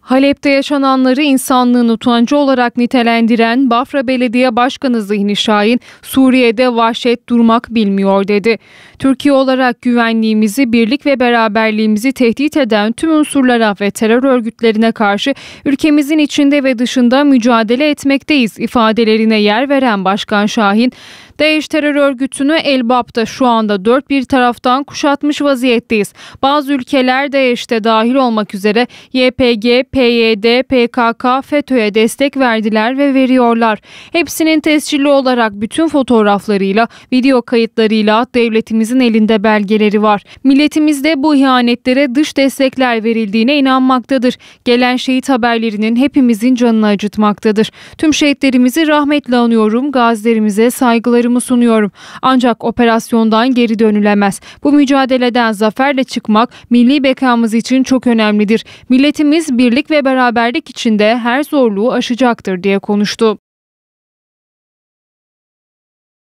Halep'te yaşananları insanlığın utancı olarak nitelendiren Bafra Belediye Başkanı Zihni Şahin, Suriye'de vahşet durmak bilmiyor dedi. Türkiye olarak güvenliğimizi, birlik ve beraberliğimizi tehdit eden tüm unsurlara ve terör örgütlerine karşı ülkemizin içinde ve dışında mücadele etmekteyiz ifadelerine yer veren Başkan Şahin, DAEŞ terör örgütünü Elbap'ta şu anda dört bir taraftan kuşatmış vaziyetteyiz. Bazı ülkeler DAEŞ'te dahil olmak üzere YPG, PYD, PKK, FETÖ'ye destek verdiler ve veriyorlar. Hepsinin tescilli olarak bütün fotoğraflarıyla, video kayıtlarıyla devletimizin elinde belgeleri var. Milletimizde bu ihanetlere dış destekler verildiğine inanmaktadır. Gelen şehit haberlerinin hepimizin canını acıtmaktadır. Tüm şehitlerimizi rahmetle anıyorum, gazilerimize saygılarımı sunuyorum. Ancak operasyondan geri dönülemez. Bu mücadeleden zaferle çıkmak milli bekamız için çok önemlidir. Milletimiz birlik birlik ve beraberlik içinde her zorluğu aşacaktır diye konuştu.